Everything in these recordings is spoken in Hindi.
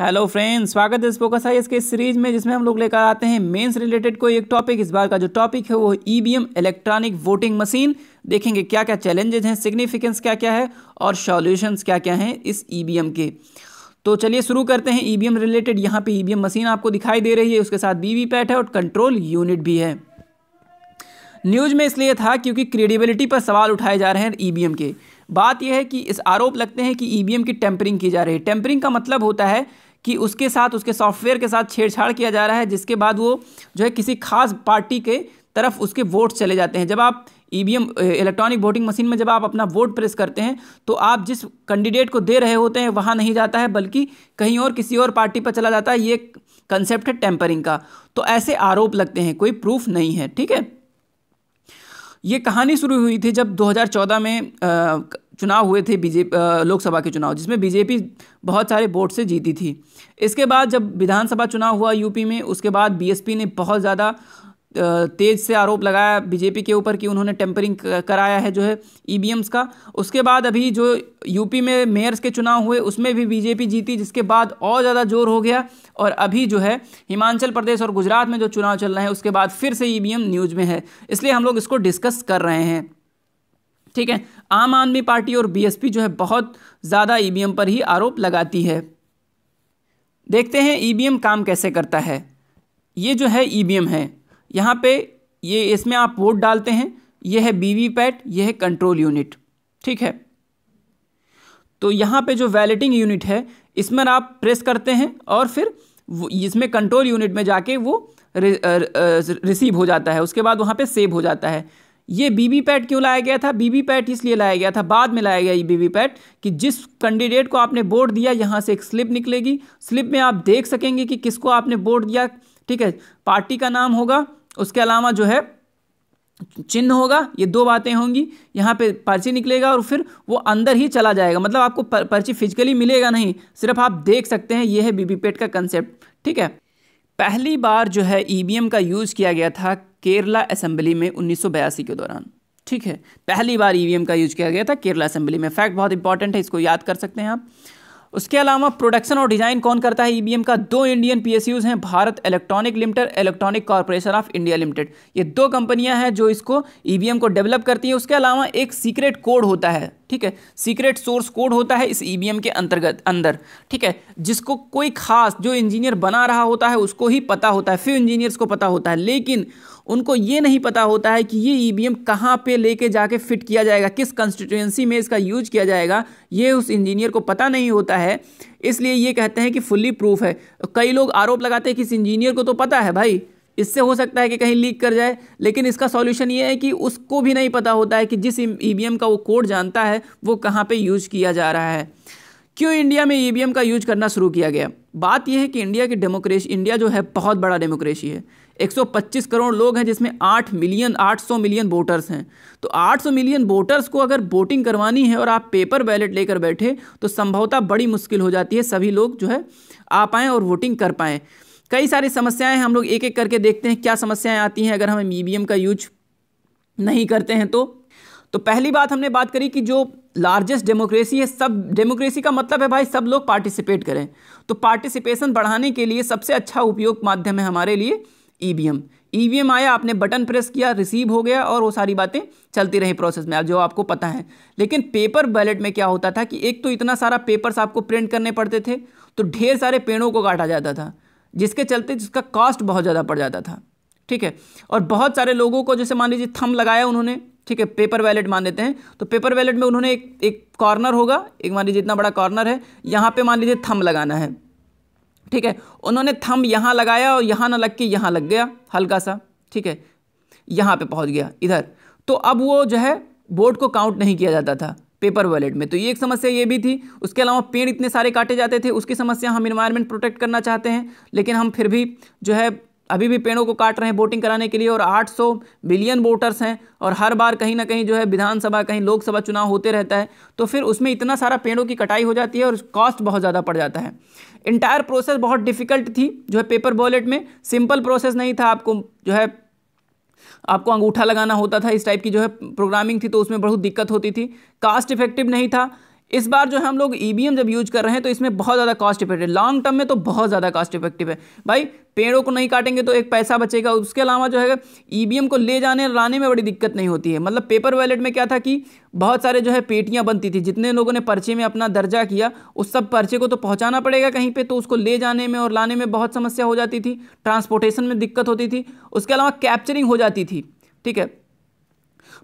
हेलो फ्रेंड्स स्वागत है इस फोकस आई के सीरीज में जिसमें हम लोग लेकर आते हैं मेंस रिलेटेड कोई एक टॉपिक इस बार का जो टॉपिक है वो ईवीएम इलेक्ट्रॉनिक वोटिंग मशीन देखेंगे क्या क्या चैलेंजेज हैं सिग्निफिकेंस क्या क्या है और सॉल्यूशंस क्या क्या हैं इस ईवीएम e के तो चलिए शुरू करते हैं ईवीएम e रिलेटेड यहाँ पे ईवीएम e मशीन आपको दिखाई दे रही है उसके साथ वी है और कंट्रोल यूनिट भी है न्यूज में इसलिए था क्योंकि क्रेडिबिलिटी पर सवाल उठाए जा रहे हैं ईवीएम के बात यह है कि इस आरोप लगते हैं कि ईवीएम की टेम्परिंग की जा रही है टेम्परिंग का मतलब होता है कि उसके साथ उसके सॉफ्टवेयर के साथ छेड़छाड़ किया जा रहा है जिसके बाद वो जो है किसी खास पार्टी के तरफ उसके वोट चले जाते हैं जब आप ईवीएम इलेक्ट्रॉनिक वोटिंग मशीन में जब आप अपना वोट प्रेस करते हैं तो आप जिस कैंडिडेट को दे रहे होते हैं वहाँ नहीं जाता है बल्कि कहीं और किसी और पार्टी पर चला जाता है ये कंसेप्ट है टेम्परिंग का तो ऐसे आरोप लगते हैं कोई प्रूफ नहीं है ठीक है ये कहानी शुरू हुई थी जब 2014 में चुनाव हुए थे बीजेपी लोकसभा के चुनाव जिसमें बीजेपी बहुत सारे वोट से जीती थी इसके बाद जब विधानसभा चुनाव हुआ यूपी में उसके बाद बीएसपी ने बहुत ज़्यादा तेज से आरोप लगाया बीजेपी के ऊपर कि उन्होंने टेम्परिंग कराया है जो है ईवीएम्स का उसके बाद अभी जो यूपी में मेयर्स के चुनाव हुए उसमें भी बीजेपी जीती जिसके बाद और ज़्यादा जोर हो गया और अभी जो है हिमाचल प्रदेश और गुजरात में जो चुनाव चल रहे हैं उसके बाद फिर से ईवीएम न्यूज़ में है इसलिए हम लोग इसको डिस्कस कर रहे हैं ठीक है आम आदमी पार्टी और बीएसपी जो है बहुत ज़्यादा ईवीएम e पर ही आरोप लगाती है देखते हैं ईवीएम e काम कैसे करता है ये जो है ईवीएम e है यहाँ पे ये इसमें आप वोट डालते हैं ये है वीवीपैट ये है कंट्रोल यूनिट ठीक है तो यहाँ पे जो वैलेटिंग यूनिट है इसमें आप प्रेस करते हैं और फिर इसमें कंट्रोल यूनिट में जाके वो रिसीव हो जाता है उसके बाद वहाँ पर सेव हो जाता है ये बीबी पैट क्यों लाया गया था बीबी पैट इसलिए लाया गया था बाद में लाया गया ये बीबी पैट कि जिस कैंडिडेट को आपने वोट दिया यहाँ से एक स्लिप निकलेगी स्लिप में आप देख सकेंगे कि किसको आपने वोट दिया ठीक है पार्टी का नाम होगा उसके अलावा जो है चिन्ह होगा ये दो बातें होंगी यहाँ पे पर्ची निकलेगा और फिर वो अंदर ही चला जाएगा मतलब आपको पर, पर्ची फिजिकली मिलेगा नहीं सिर्फ आप देख सकते हैं ये है बीबीपेट का कंसेप्ट ठीक है पहली बार जो है ईवीएम e का यूज़ किया गया था केरला असेंबली में उन्नीस के दौरान ठीक है पहली बार ईवीएम e का यूज किया गया था केरला असेंबली में फैक्ट बहुत इंपॉर्टेंट है इसको याद कर सकते हैं आप उसके अलावा प्रोडक्शन और डिजाइन कौन करता है ईवीएम e का दो इंडियन पीएसयूज हैं Bharat electronic limited electronic corporation of India limited ये दो कंपनियां हैं जो इसको ईवीएम e को डेवलप करती हैं उसके अलावा एक सीक्रेट कोड होता है ठीक है सीक्रेट सोर्स कोड होता है इस ई e के अंतर्गत अंदर ठीक है जिसको कोई खास जो इंजीनियर बना रहा होता है उसको ही पता होता है फ्यू इंजीनियर्स को पता होता है लेकिन उनको ये नहीं पता होता है कि ये एम e कहाँ पे लेके जाके फिट किया जाएगा किस कंस्टिट्यूएंसी में इसका यूज किया जाएगा ये उस इंजीनियर को पता नहीं होता है इसलिए ये कहते हैं कि फुल्ली प्रूफ है कई लोग आरोप लगाते हैं कि इस इंजीनियर को तो पता है भाई इससे हो सकता है कि कहीं लीक कर जाए लेकिन इसका सॉल्यूशन ये है कि उसको भी नहीं पता होता है कि जिस ई e-, e का वो कोड जानता है वो कहाँ पर यूज़ किया जा रहा है क्यों इंडिया में ई e का यूज करना शुरू किया गया बात यह है कि इंडिया की डेमोक्रेसी इंडिया जो है बहुत बड़ा डेमोक्रेसी है 125 करोड़ लोग हैं जिसमें 8 मिलियन 800 मिलियन वोटर्स हैं तो 800 मिलियन वोटर्स को अगर वोटिंग करवानी है और आप पेपर बैलेट लेकर बैठे तो संभवतः बड़ी मुश्किल हो जाती है सभी लोग जो है आ पाएँ और वोटिंग कर पाएँ कई सारी समस्याएं हम लोग एक एक करके देखते हैं क्या समस्याएं आती हैं अगर हम ई e का यूज नहीं करते हैं तो तो पहली बात हमने बात करी कि जो लार्जेस्ट डेमोक्रेसी है सब डेमोक्रेसी का मतलब है भाई सब लोग पार्टिसिपेट करें तो पार्टिसिपेशन बढ़ाने के लिए सबसे अच्छा उपयोग माध्यम है हमारे लिए ई e ई e आया आपने बटन प्रेस किया रिसीव हो गया और वो सारी बातें चलती रही प्रोसेस में जो आपको पता है लेकिन पेपर बैलेट में क्या होता था कि एक तो इतना सारा पेपर्स आपको प्रिंट करने पड़ते थे तो ढेर सारे पेड़ों को काटा जाता था जिसके चलते जिसका कॉस्ट बहुत ज़्यादा पड़ जाता था ठीक है और बहुत सारे लोगों को जैसे मान लीजिए थम लगाया उन्होंने ठीक है पेपर वैलेट मान लेते हैं तो पेपर वैलेट में उन्होंने एक एक कॉर्नर होगा एक मान लीजिए इतना बड़ा कॉर्नर है यहाँ पे मान लीजिए थम लगाना है ठीक है उन्होंने थम यहाँ लगाया और यहाँ ना लग के यहाँ लग गया हल्का सा ठीक है यहाँ पर पहुँच गया इधर तो अब वो जो है बोर्ड को काउंट नहीं किया जाता था पेपर वॉलेट में तो ये एक समस्या ये भी थी उसके अलावा पेड़ इतने सारे काटे जाते थे उसकी समस्या हम इन्वायरमेंट प्रोटेक्ट करना चाहते हैं लेकिन हम फिर भी जो है अभी भी पेड़ों को काट रहे हैं बोटिंग कराने के लिए और 800 बिलियन वोटर्स हैं और हर बार कहीं ना कहीं जो है विधानसभा कहीं लोकसभा चुनाव होते रहता है तो फिर उसमें इतना सारा पेड़ों की कटाई हो जाती है और कॉस्ट बहुत ज़्यादा पड़ जाता है इंटायर प्रोसेस बहुत डिफ़िकल्ट थी जो है पेपर वॉलेट में सिंपल प्रोसेस नहीं था आपको जो है आपको अंगूठा लगाना होता था इस टाइप की जो है प्रोग्रामिंग थी तो उसमें बहुत दिक्कत होती थी कास्ट इफेक्टिव नहीं था इस बार जो है हम लोग ई e जब यूज कर रहे हैं तो इसमें बहुत ज़्यादा कॉस्ट इफेक्टिव लॉन्ग टर्म में तो बहुत ज़्यादा कॉस्ट इफेक्टिव है भाई पेड़ों को नहीं काटेंगे तो एक पैसा बचेगा उसके अलावा जो है ई e को ले जाने लाने में बड़ी दिक्कत नहीं होती है मतलब पेपर वैलेट में क्या था कि बहुत सारे जो है पेटियाँ बनती थी जितने लोगों ने पर्चे में अपना दर्जा किया उस सब पर्चे को तो पहुँचाना पड़ेगा कहीं पर तो उसको ले जाने में और लाने में बहुत समस्या हो जाती थी ट्रांसपोर्टेशन में दिक्कत होती थी उसके अलावा कैप्चरिंग हो जाती थी ठीक है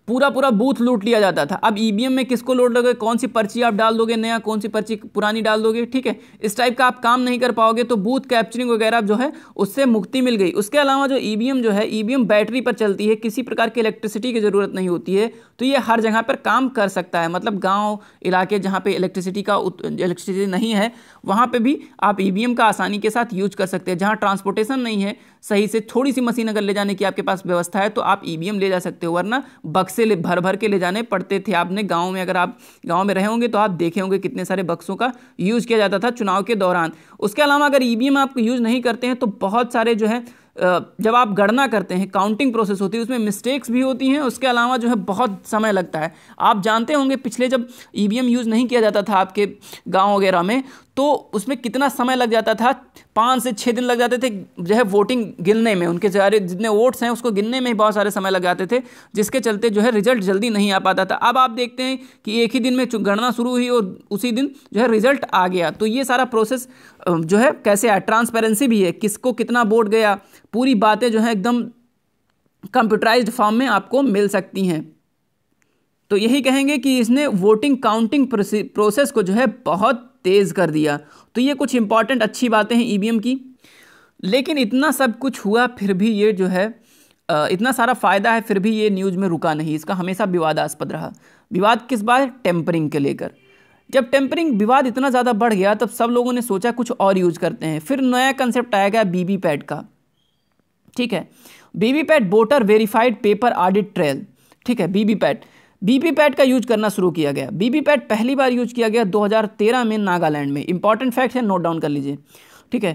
पूरा पूरा बूथ लूट लिया जाता था अब ईवीएम e में किसको लोड लोगे कौन सी पर्ची आप डाल दोगे नया कौन सी पर्ची पुरानी डाल दोगे ठीक है इस टाइप का आप काम नहीं कर पाओगे तो बूथ कैप्चरिंग वगैरह जो है उससे मुक्ति मिल गई उसके अलावा जो ईवीएम e जो है ईवीएम e बैटरी पर चलती है किसी प्रकार की इलेक्ट्रिसिटी की ज़रूरत नहीं होती है तो ये हर जगह पर काम कर सकता है मतलब गाँव इलाके जहाँ पर इलेक्ट्रिसिटी का इलेक्ट्रिसिटी नहीं है वहाँ पर भी आप ई का आसानी के साथ यूज कर सकते हैं जहाँ ट्रांसपोर्टेशन नहीं है सही से थोड़ी सी मशीन अगर ले जाने की आपके पास व्यवस्था है तो आप ई e ले जा सकते हो वरना बक्से ले भर भर के ले जाने पड़ते थे आपने गाँव में अगर आप गाँव में रहे होंगे तो आप देखे होंगे कितने सारे बक्सों का यूज़ किया जाता था चुनाव के दौरान उसके अलावा अगर ई e आप यूज़ नहीं करते हैं तो बहुत सारे जो है जब आप गणना करते हैं काउंटिंग प्रोसेस होती है उसमें मिस्टेक्स भी होती हैं उसके अलावा जो है बहुत समय लगता है आप जानते होंगे पिछले जब ई e यूज़ नहीं किया जाता था आपके गाँव वगैरह में तो उसमें कितना समय लग जाता था पाँच से छः दिन लग जाते थे जो है वोटिंग गिनने में उनके सारे जितने वोट्स हैं उसको गिनने में ही बहुत सारे समय लग जाते थे जिसके चलते जो है रिजल्ट जल्दी नहीं आ पाता था अब आप देखते हैं कि एक ही दिन में गणना शुरू हुई और उसी दिन जो है रिजल्ट आ गया तो ये सारा प्रोसेस जो है कैसे आया ट्रांसपेरेंसी भी है किसको कितना वोट गया पूरी बातें जो है एकदम कंप्यूटराइज्ड फॉर्म में आपको मिल सकती हैं तो यही कहेंगे कि इसने वोटिंग काउंटिंग प्रोसेस को जो है बहुत तेज़ कर दिया तो ये कुछ इंपॉर्टेंट अच्छी बातें हैं ईवीएम e की लेकिन इतना सब कुछ हुआ फिर भी ये जो है इतना सारा फ़ायदा है फिर भी ये न्यूज़ में रुका नहीं इसका हमेशा विवादास्पद रहा विवाद किस बार टेम्परिंग के लेकर जब टेम्परिंग विवाद इतना ज़्यादा बढ़ गया तब सब लोगों ने सोचा कुछ और यूज करते हैं फिर नया कंसेप्ट आया गया बीबी पैड का ठीक है VVPAT voter verified paper audit trail ठीक है बीबी पैड बीपी पैट का यूज करना शुरू किया गया बीपी पैट पहली बार यूज किया गया 2013 में नागालैंड में इंपॉर्टेंट फैक्ट है नोट डाउन कर लीजिए ठीक है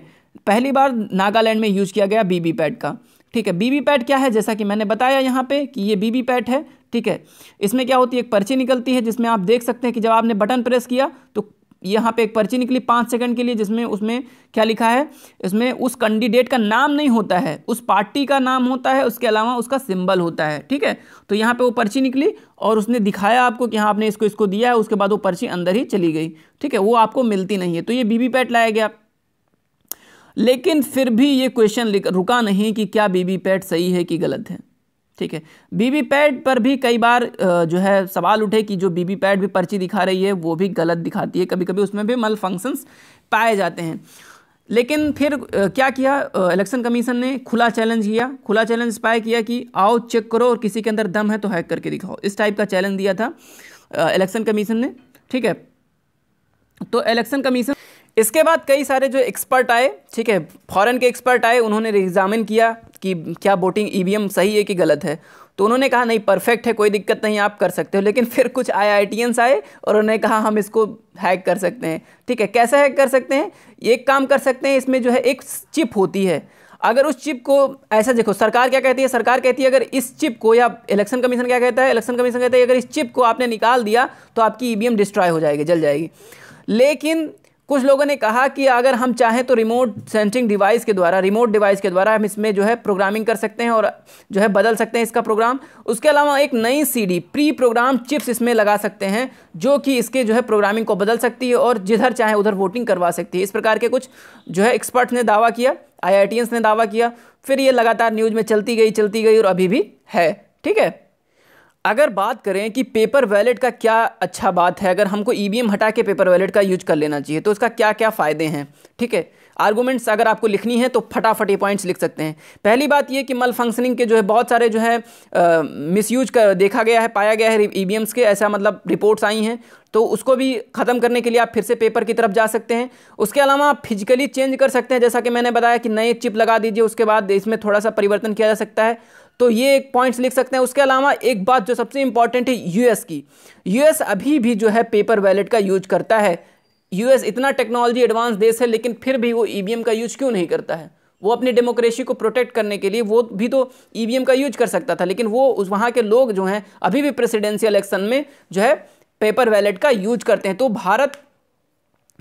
पहली बार नागालैंड में यूज किया गया बीबी पैट का ठीक है बीबी पैट क्या है जैसा कि मैंने बताया यहाँ पे कि ये बीबी पैट है ठीक है इसमें क्या होती है एक पर्ची निकलती है जिसमें आप देख सकते हैं कि जब आपने बटन प्रेस किया तो यहाँ पे एक पर्ची निकली पाँच सेकंड के लिए जिसमें उसमें क्या लिखा है इसमें उस कैंडिडेट का नाम नहीं होता है उस पार्टी का नाम होता है उसके अलावा उसका सिंबल होता है ठीक है तो यहाँ पे वो पर्ची निकली और उसने दिखाया आपको कि हाँ आपने इसको इसको दिया है उसके बाद वो पर्ची अंदर ही चली गई ठीक है वो आपको मिलती नहीं है तो ये बीबी पैट लाया गया लेकिन फिर भी ये क्वेश्चन रुका नहीं कि क्या बीबी पैट सही है कि गलत है ठीक है बीबी पैड पर भी कई बार जो है सवाल उठे कि जो बीबी पैड भी पर्ची दिखा रही है वो भी गलत दिखाती है कभी कभी उसमें भी मल फंक्शंस पाए जाते हैं लेकिन फिर क्या किया इलेक्शन कमीशन ने खुला चैलेंज किया खुला चैलेंज पाए किया कि आओ चेक करो और किसी के अंदर दम है तो हैक करके दिखाओ इस टाइप का चैलेंज दिया था इलेक्शन कमीशन ने ठीक है तो इलेक्शन कमीशन इसके बाद कई सारे जो एक्सपर्ट आए ठीक है फॉरेन के एक्सपर्ट आए उन्होंने एग्जामिन किया कि क्या वोटिंग ई e सही है कि गलत है तो उन्होंने कहा नहीं परफेक्ट है कोई दिक्कत नहीं आप कर सकते हो लेकिन फिर कुछ आई आए और उन्होंने कहा हम इसको हैक कर सकते हैं ठीक है कैसे हैक कर सकते हैं एक काम कर सकते हैं इसमें जो है एक चिप होती है अगर उस चिप को ऐसा देखो सरकार क्या कहती है सरकार कहती है अगर इस चिप को या इलेक्शन कमीशन क्या कहता है इलेक्शन कमीशन कहता है अगर इस चिप को आपने निकाल दिया तो आपकी ई e डिस्ट्रॉय हो जाएगी जल जाएगी लेकिन कुछ लोगों ने कहा कि अगर हम चाहें तो रिमोट सेंसिंग डिवाइस के द्वारा रिमोट डिवाइस के द्वारा हम इसमें जो है प्रोग्रामिंग कर सकते हैं और जो है बदल सकते हैं इसका प्रोग्राम उसके अलावा एक नई सीडी प्री प्रोग्राम चिप्स इसमें लगा सकते हैं जो कि इसके जो है प्रोग्रामिंग को बदल सकती है और जिधर चाहे उधर वोटिंग करवा सकती है इस प्रकार के कुछ जो है एक्सपर्ट्स ने दावा किया आई ने दावा किया फिर ये लगातार न्यूज़ में चलती गई चलती गई और अभी भी है ठीक है अगर बात करें कि पेपर वैलेट का क्या अच्छा बात है अगर हमको ई e हटा के पेपर वैलेट का यूज कर लेना चाहिए तो उसका क्या क्या फ़ायदे हैं ठीक है आर्गूमेंट्स अगर आपको लिखनी है तो फटाफट ये पॉइंट्स लिख सकते हैं पहली बात ये कि मल फंक्शनिंग के जो है बहुत सारे जो है मिस यूज कर देखा गया है पाया गया है ई e के ऐसा मतलब रिपोर्ट्स आई हैं तो उसको भी ख़त्म करने के लिए आप फिर से पेपर की तरफ जा सकते हैं उसके अलावा आप फिजिकली चेंज कर सकते हैं जैसा कि मैंने बताया कि नए चिप लगा दीजिए उसके बाद इसमें थोड़ा सा परिवर्तन किया जा सकता है तो ये एक पॉइंट्स लिख सकते हैं उसके अलावा एक बात जो सबसे इंपॉर्टेंट है यूएस की यूएस अभी भी जो है पेपर वैलेट का यूज करता है यूएस इतना टेक्नोलॉजी एडवांस देश है लेकिन फिर भी वो ईवीएम e का यूज क्यों नहीं करता है वो अपनी डेमोक्रेसी को प्रोटेक्ट करने के लिए वो भी तो ईवीएम e का यूज कर सकता था लेकिन वो उस वहाँ के लोग जो हैं अभी भी प्रेसिडेंशियल इलेक्शन में जो है पेपर वैलेट का यूज करते हैं तो भारत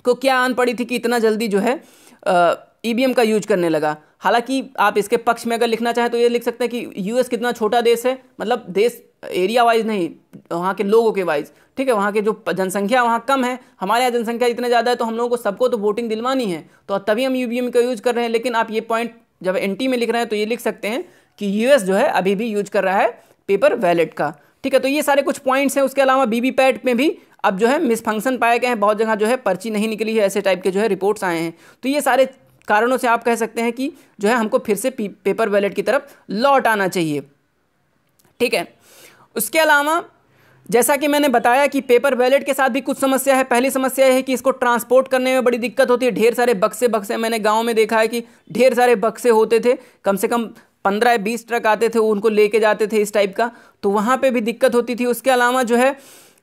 को क्या आन पड़ी थी कि इतना जल्दी जो है आ, ईबीएम e का यूज करने लगा हालांकि आप इसके पक्ष में अगर लिखना चाहें तो ये लिख सकते हैं कि यूएस कितना छोटा देश है मतलब देश एरिया वाइज नहीं वहाँ के लोगों के वाइज ठीक है वहाँ के जो जनसंख्या वहाँ कम है हमारे यहाँ जनसंख्या इतना ज़्यादा है तो हम लोगों को सबको तो वोटिंग दिलवानी है तो तभी हम यू का यूज़ कर रहे हैं लेकिन आप ये पॉइंट जब एन में लिख रहे हैं तो ये लिख सकते हैं कि यूएस जो है अभी भी यूज कर रहा है पेपर वैलेट का ठीक है तो ये सारे कुछ पॉइंट्स हैं उसके अलावा बी पैट में भी अब जो है मिस फंक्शन पाए गए हैं बहुत जगह जो है पर्ची नहीं निकली है ऐसे टाइप के जो है रिपोर्ट्स आए हैं तो ये सारे कारणों से आप कह सकते हैं कि जो है हमको फिर से पेपर वैलेट की तरफ लौट आना चाहिए ठीक है उसके अलावा जैसा कि मैंने बताया कि पेपर वैलेट के साथ भी कुछ समस्या है पहली समस्या है कि इसको ट्रांसपोर्ट करने में बड़ी दिक्कत होती है ढेर सारे बक्से बक्से मैंने गाँव में देखा है कि ढेर सारे बक्से होते थे कम से कम पंद्रह बीस ट्रक आते थे वो उनको लेके जाते थे इस टाइप का तो वहाँ पर भी दिक्कत होती थी उसके अलावा जो है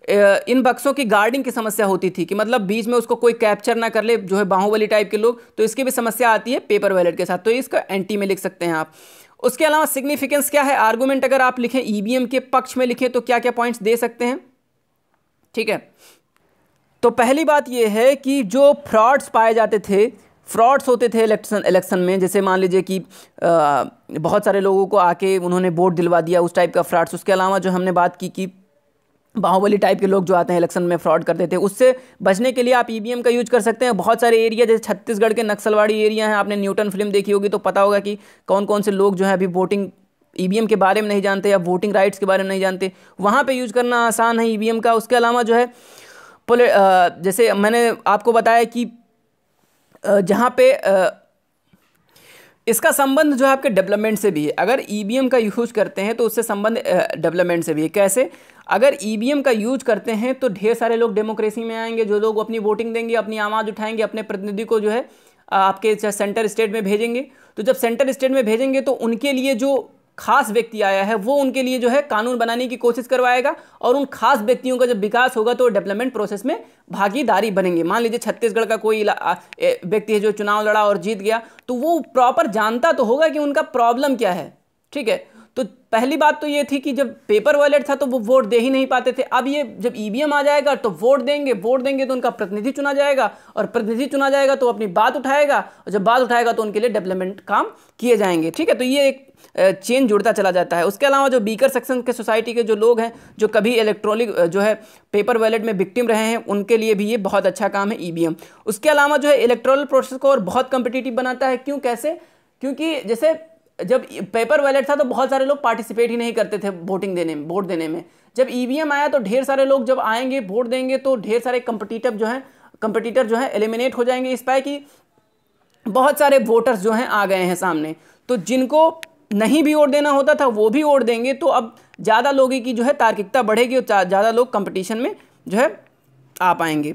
इन बक्सों की गार्डिंग की समस्या होती थी कि मतलब बीच में उसको कोई कैप्चर ना कर ले जो है बाहुबली टाइप के लोग तो इसकी भी समस्या आती है पेपर वैलेट के साथ तो इसका एंटी में लिख सकते हैं आप उसके अलावा सिग्निफिकेंस क्या है आर्गूमेंट अगर आप लिखें ई e के पक्ष में लिखें तो क्या क्या पॉइंट्स दे सकते हैं ठीक है तो पहली बात यह है कि जो फ्रॉड्स पाए जाते थे फ्रॉड्स होते थे इलेक्शन इलेक्शन में जैसे मान लीजिए कि आ, बहुत सारे लोगों को आके उन्होंने वोट दिलवा दिया उस टाइप का फ्रॉड्स उसके अलावा जो हमने बात की कि बाहुबली टाइप के लोग जो आते हैं इलेक्शन में फ्रॉड करते थे उससे बचने के लिए आप ई e का यूज कर सकते हैं बहुत सारे एरिया जैसे छत्तीसगढ़ के नक्सलवाड़ी एरिया हैं आपने न्यूटन फिल्म देखी होगी तो पता होगा कि कौन कौन से लोग जो है अभी वोटिंग ई e के बारे में नहीं जानते या वोटिंग राइट्स के बारे में नहीं जानते वहाँ पर यूज करना आसान है ई e का उसके अलावा जो है जैसे मैंने आपको बताया कि जहाँ पे इसका संबंध जो है आपके डेवलपमेंट से भी है अगर ई e का यूज करते हैं तो उससे संबंध डेवलपमेंट से भी है कैसे अगर ई e का यूज करते हैं तो ढेर सारे लोग डेमोक्रेसी में आएंगे जो लोग अपनी वोटिंग देंगे अपनी आवाज़ उठाएंगे अपने प्रतिनिधि को जो है आपके सेंटर स्टेट में भेजेंगे तो जब सेंटर स्टेट में भेजेंगे तो उनके लिए जो खास व्यक्ति आया है वो उनके लिए जो है कानून बनाने की कोशिश करवाएगा और उन खास व्यक्तियों का जब विकास होगा तो डेवलपमेंट प्रोसेस में भागीदारी बनेंगे मान लीजिए छत्तीसगढ़ का कोई व्यक्ति है जो चुनाव लड़ा और जीत गया तो वो प्रॉपर जानता तो होगा कि उनका प्रॉब्लम क्या है ठीक है तो पहली बात तो ये थी कि जब पेपर वॉलेट था तो वो वोट दे ही नहीं पाते थे अब ये जब ईवीएम आ जाएगा तो वोट देंगे वोट देंगे तो उनका प्रतिनिधि चुना जाएगा और प्रतिनिधि चुना जाएगा तो अपनी बात उठाएगा और जब बात उठाएगा तो उनके लिए डेवलपमेंट काम किए जाएंगे ठीक है तो ये एक चेन जुड़ता चला जाता है उसके अलावा जो बीकर सेक्शन के सोसाइटी के जो लोग हैं जो कभी इलेक्ट्रॉनिक जो है पेपर वैलेट में विक्टिम रहे हैं उनके लिए भी ये बहुत अच्छा काम है ई e उसके अलावा जो है इलेक्ट्रॉनिक प्रोसेस को और बहुत कंपिटेटिव बनाता है क्यों कैसे क्योंकि जैसे जब पेपर वैलेट था तो बहुत सारे लोग पार्टिसिपेट ही नहीं करते थे वोटिंग देने में वोट देने में जब ईवीएम e आया तो ढेर सारे लोग जब आएंगे वोट देंगे तो ढेर सारे कंपटीटर जो हैं कंपटीटर जो हैं एलिमिनेट हो जाएंगे इस पाए कि बहुत सारे वोटर्स जो हैं आ गए हैं सामने तो जिनको नहीं भी वोट देना होता था वो भी वोट देंगे तो अब ज़्यादा लोगों की जो है तार्किकता बढ़ेगी और ज़्यादा लोग कंपटीशन में जो है आ पाएंगे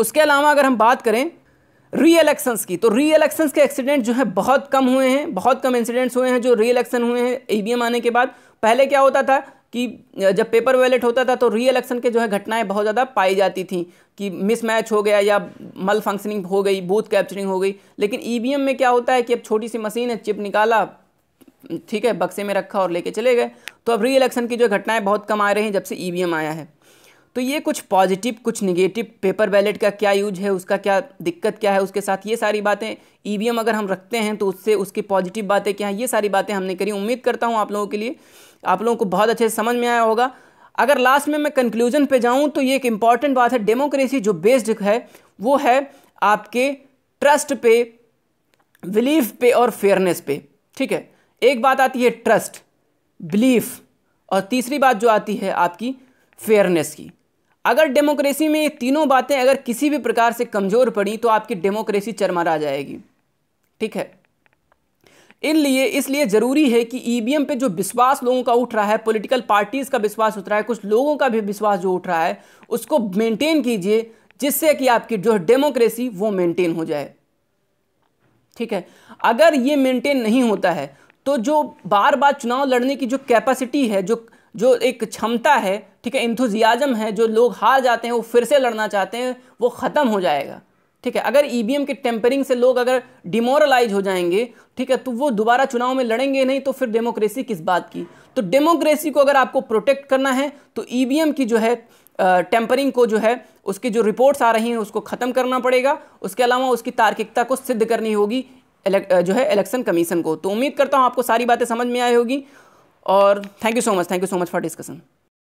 उसके अलावा अगर हम बात करें री एलेक्शंस की तो री एलेक्शंस के एक्सीडेंट जो है बहुत कम हुए हैं बहुत कम इंसिडेंट्स हुए हैं जो री एलेक्शन हुए हैं ईवीएम e आने के बाद पहले क्या होता था कि जब पेपर वैलेट होता था तो री एलेक्शन के जो है घटनाएं बहुत ज़्यादा पाई जाती थी कि मिसमैच हो गया या मल फंक्शनिंग हो गई बूथ कैप्चरिंग हो गई लेकिन एम e में क्या होता है कि अब छोटी सी मशीन है चिप निकाला ठीक है बक्से में रखा और लेके चले गए तो अब री इलेक्शन की जो घटनाएं बहुत कम आ रही हैं जब से ईवीएम e आया है तो ये कुछ पॉजिटिव कुछ निगेटिव पेपर बैलेट का क्या यूज है उसका क्या दिक्कत क्या है उसके साथ ये सारी बातें ईवीएम e अगर हम रखते हैं तो उससे उसकी पॉजिटिव बातें क्या है ये सारी बातें हमने करी उम्मीद करता हूँ आप लोगों के लिए आप लोगों को बहुत अच्छे से समझ में आया होगा अगर लास्ट में मैं कंक्लूजन पे जाऊँ तो ये एक इंपॉर्टेंट बात है डेमोक्रेसी जो बेस्ड है वो है आपके ट्रस्ट पे बिलीफ पे और फेयरनेस पे ठीक है एक बात आती है ट्रस्ट बिलीफ और तीसरी बात जो आती है आपकी फेयरनेस की अगर डेमोक्रेसी में ये तीनों बातें अगर किसी भी प्रकार से कमज़ोर पड़ी तो आपकी डेमोक्रेसी चरमरा जाएगी ठीक है इनलिए इसलिए ज़रूरी है कि ईवीएम e पे जो विश्वास लोगों का उठ रहा है पॉलिटिकल पार्टीज़ का विश्वास उठ रहा है कुछ लोगों का भी विश्वास जो उठ रहा है उसको मेंटेन कीजिए जिससे कि आपकी जो डेमोक्रेसी वो मेंटेन हो जाए ठीक है अगर ये मेंटेन नहीं होता है तो जो बार बार चुनाव लड़ने की जो कैपेसिटी है जो जो एक क्षमता है ठीक है इंथुजियाजम है जो लोग हार जाते हैं वो फिर से लड़ना चाहते हैं वो ख़त्म हो जाएगा ठीक है अगर ई e के टेम्परिंग से लोग अगर डिमोरलाइज हो जाएंगे ठीक है तो वो दोबारा चुनाव में लड़ेंगे नहीं तो फिर डेमोक्रेसी किस बात की तो डेमोक्रेसी को अगर आपको प्रोटेक्ट करना है तो ई e की जो है टेम्परिंग को जो है उसकी जो रिपोर्ट्स आ रही हैं उसको ख़त्म करना पड़ेगा उसके अलावा उसकी तार्किकता को सिद्ध करनी होगी जो है इलेक्शन कमीशन को तो उम्मीद करता हूँ आपको सारी बातें समझ में आई होगी और thank you so much thank you so much for discussion